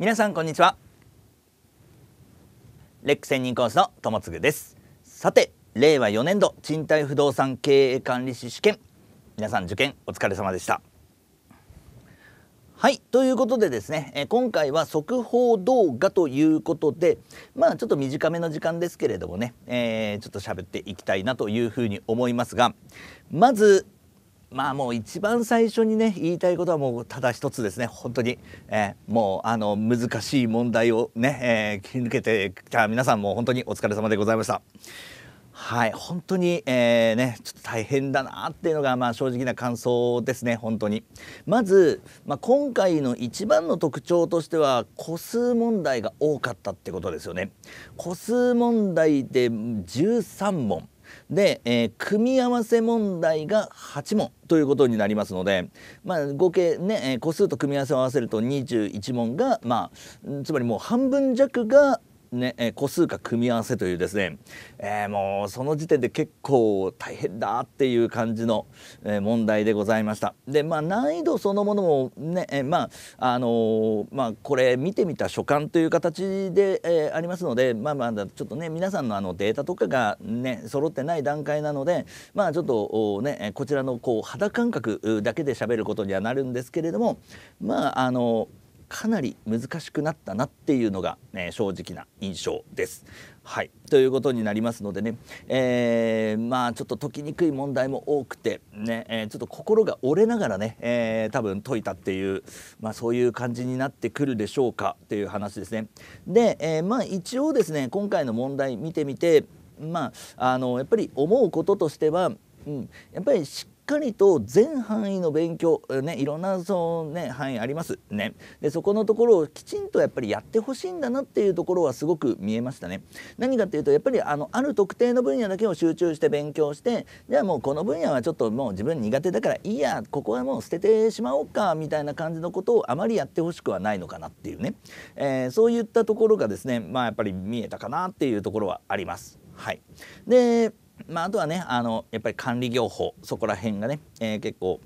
皆さんこんにちはレック専任講師の友嗣ですさて令和4年度賃貸不動産経営管理士試験皆さん受験お疲れ様でしたはいということでですね、え今回は速報動画ということでまあちょっと短めの時間ですけれどもね、えー、ちょっと喋っていきたいなというふうに思いますがまずまあもう一番最初にね言いたいことはもうただ一つですね本当に、えー、もうあの難しい問題をね、えー、切り抜けてきた皆さんも本当にお疲れ様でございました。はい本当に、えー、ねちょっと大変だなっていうのがまあ正直な感想ですね本当にまず、まあ、今回の一番の特徴としては個数問題が多かったってことですよね個数問題で13問で、えー、組み合わせ問題が8問ということになりますので、まあ、合計ね、え個数と組み合わせを合わせると21問が、まあ、つまりもう半分弱がね、え個数か組み合わせというですね、えー、もうその時点で結構大変だっていう感じの、え問題でございました。でまあ難易度そのものもね、えまああのー、まあこれ見てみた所感という形で、えー、ありますのでまあまだちょっとね皆さんのあのデータとかがね揃ってない段階なのでまあちょっとねこちらのこう肌感覚だけで喋ることにはなるんですけれどもまああのーかなり難しくなったなっていうのが、ね、正直な印象です。はいということになりますのでね、えー、まあちょっと解きにくい問題も多くてね、えー、ちょっと心が折れながらね、えー、多分解いたっていう、まあ、そういう感じになってくるでしょうかっていう話ですね。で、えまあ一応ですね今回の問題見てみてまああのやっぱり思うこととしては、うん、やっぱりしっかりと全範囲の勉強、ね、いろんなその、ね、範囲ありますねでそこのところをきちんとやっぱりやってほしいんだなっていうところはすごく見えましたね。何かっていうとやっぱりあのある特定の分野だけを集中して勉強してじゃあもうこの分野はちょっともう自分苦手だからいいやここはもう捨ててしまおうかみたいな感じのことをあまりやってほしくはないのかなっていうね、えー、そういったところがですねまあやっぱり見えたかなっていうところはあります。はい、でまあ、あとはねあのやっぱり管理業法そこら辺がね、えー、結構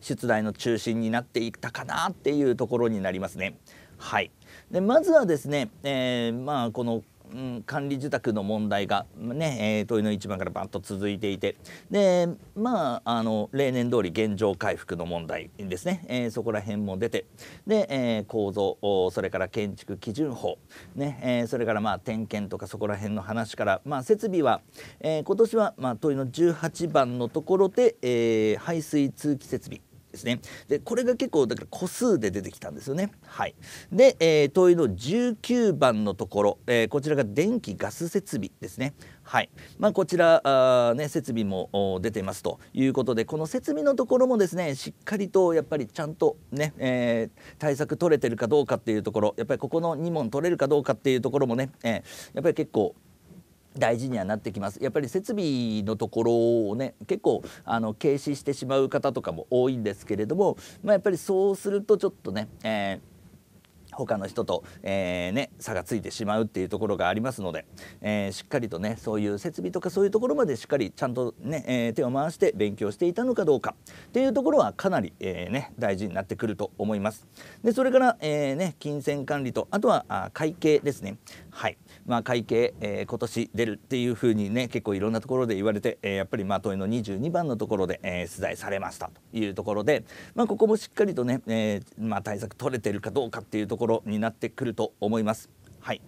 出題の中心になっていったかなっていうところになりますね。はい、でまずはですね、えー、まあこのうん、管理受託の問題がね、えー、問いの一番からバッと続いていてでまああの例年通り現状回復の問題ですね、えー、そこら辺も出てで、えー、構造それから建築基準法、ねえー、それからまあ点検とかそこら辺の話から、まあ、設備は、えー、今年はまあ問いの18番のところで、えー、排水通気設備ですねでこれが結構だから個数で出てきたんですよね。はい、で、えー、問いの19番のところ、えー、こちらが電気ガス設備ですね。はいまあ、こちらあ、ね、設備も出てますということでこの設備のところもですねしっかりとやっぱりちゃんとね、えー、対策取れてるかどうかっていうところやっぱりここの2問取れるかどうかっていうところもね、えー、やっぱり結構大事にはなってきますやっぱり設備のところをね結構あの軽視してしまう方とかも多いんですけれども、まあ、やっぱりそうするとちょっとね、えー他の人と、えー、ね、差がついてしまうっていうところがありますので、えー、しっかりとねそういう設備とかそういうところまでしっかりちゃんとね、え手を回して勉強していたのかどうかっていうところはかなり、えね、大事になってくると思います。でそれから、えね、金銭管理とあとはあ会計ですね。はいまあ、会計、えー、今年出るっていうふうにね結構いろんなところで言われて、えー、やっぱりまあ問いの22番のところで、えー、出題されましたというところで、まあ、ここもしっかりとね、えまあ、対策取れてるかどうかっていうところろになってくると思います。はい、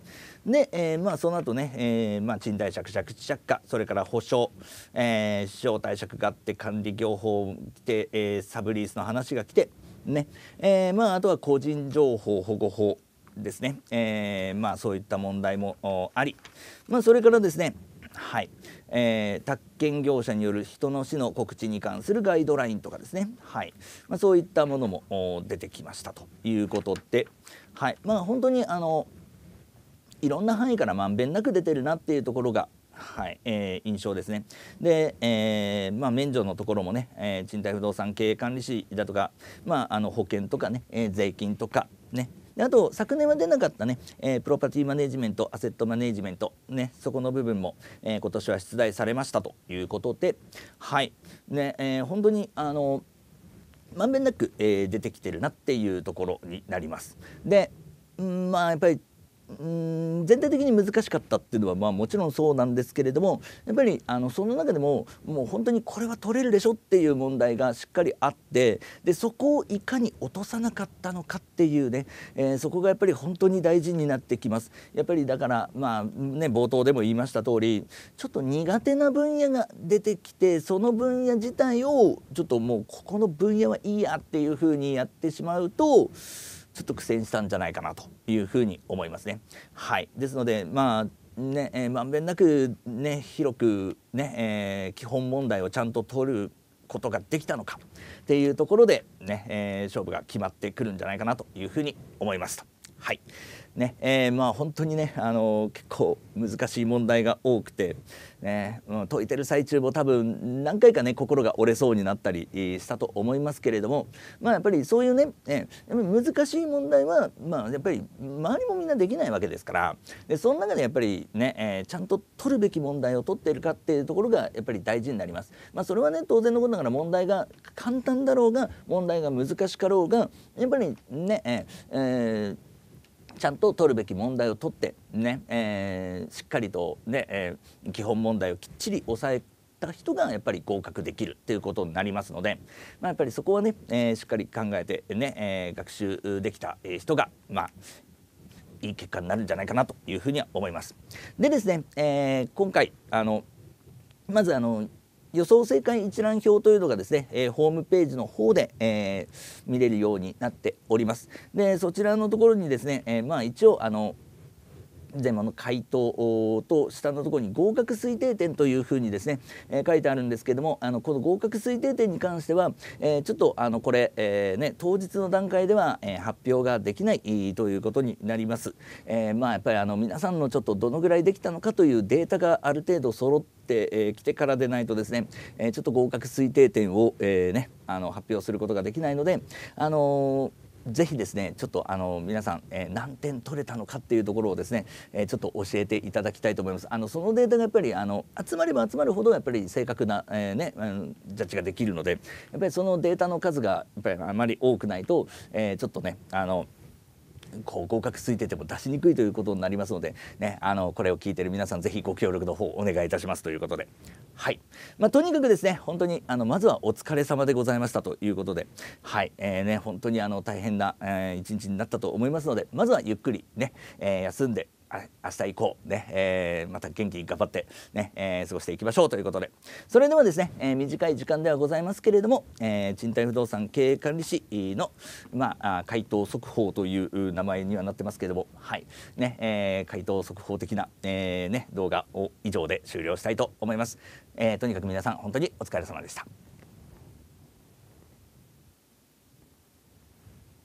で、えー、まあ、その後ね、えー、まあ、賃貸借借地借家それから保証、えー、招貸借があって管理業法来て、えー、サブリースの話が来て、ねえーまあ、あとは個人情報保護法ですね、えーまあ、そういった問題もあり、まあ、それからですねはい、えー、宅建業者による人の死の告知に関するガイドラインとかですね、はいまあ、そういったものも出てきましたということで、はいまあ、本当にあのいろんな範囲からまんべんなく出てるなっていうところがはいえー、印象ですね。で、えーまあ、免除のところもね、えー、賃貸不動産経営管理士だとか、まあ、あの保険とかね、えー、税金とかね、であと昨年は出なかったね、えー、プロパティマネジメントアセットマネジメントねそこの部分も、えー、今年は出題されましたということではいね、えー、本当にあのまんべんなく、えー、出てきてるなっていうところになります。でまあやっぱりうん全体的に難しかったっていうのはまあもちろんそうなんですけれどもやっぱりあのその中でももう本当にこれは取れるでしょっていう問題がしっかりあってでそこをいかに落とさなかったのかっていうね、えー、そこがやっぱり本当に大事になってきます。やっぱりだからまあね冒頭でも言いました通りちょっと苦手な分野が出てきてその分野自体をちょっともうここの分野はいいやっていうふうにやってしまうと。ちょっと苦戦したんじゃないかなというふうに思いますね。はい、ですので、まあねえー、まんべんなく、ね、広くね、えー、基本問題をちゃんと取ることができたのかっていうところでね、えー、勝負が決まってくるんじゃないかなというふうに思いました。はいねえー、まあ本当にね、あのー、結構難しい問題が多くて、ねうん、解いてる最中も多分何回かね心が折れそうになったりしたと思いますけれども、まあ、やっぱりそういうね、えー、難しい問題は、まあ、やっぱり周りもみんなできないわけですからでその中でやっぱりね、えー、ちゃんと取るべき問題を取っているかっていうところがやっぱり大事になります。まあ、それはね当然のことながら問題が簡単だろうが問題が難しかろうがやっぱりね、えーちゃんと取るべき問題を取ってね、えー、しっかりとね、えー、基本問題をきっちり抑えた人がやっぱり合格できるっていうことになりますので、まあ、やっぱりそこはね、えー、しっかり考えてね、えー、学習できた人がまあいい結果になるんじゃないかなというふうには思います。でですね、えー、今回あのまずあの予想正解一覧表というのがですね、えー、ホームページの方で、えー、見れるようになっております。でそちらのところにですね、えまあ一応あの全話の回答と下のところに合格推定点というふうにですね、えー、書いてあるんですけどもあのこの合格推定点に関しては、えー、ちょっとあのこれ、えーね、当日の段階では、えー、発表ができないということになります。えー、まあやっぱりあの皆さんのちょっとどのぐらいできたのかというデータがある程度揃ってき、えてからでないとですね、えー、ちょっと合格推定点を、えーね、あの発表することができないので、あのーぜひですねちょっとあの皆さん、えー、何点取れたのかっていうところをですね、えー、ちょっと教えていただきたいと思いますあのそのデータがやっぱりあの集まれば集まるほどやっぱり正確な、えー、ね、うん、ジャッジができるのでやっぱりそのデータの数がやっぱりあまり多くないと、えちょっとねあのこう合格ついてても出しにくいということになりますので、ね、あのこれを聞いてる皆さん是非ご協力の方お願いいたしますということで。はい、まあ、とにかくですね本当にあのまずはお疲れ様でございましたということで、はいえーね、本当にあの大変な、えー、一日になったと思いますのでまずはゆっくりね、えー、休んで明日以降ね、えー、また元気に頑張ってね、えー、過ごしていきましょうということでそれではですね、えー、短い時間ではございますけれども、え賃貸不動産経営管理士の、まあ、回答速報という名前にはなってますけれども、はいねえ回答速報的な、えね、動画を以上で終了したいと思います、えとにかく皆さん本当にお疲れ様でした。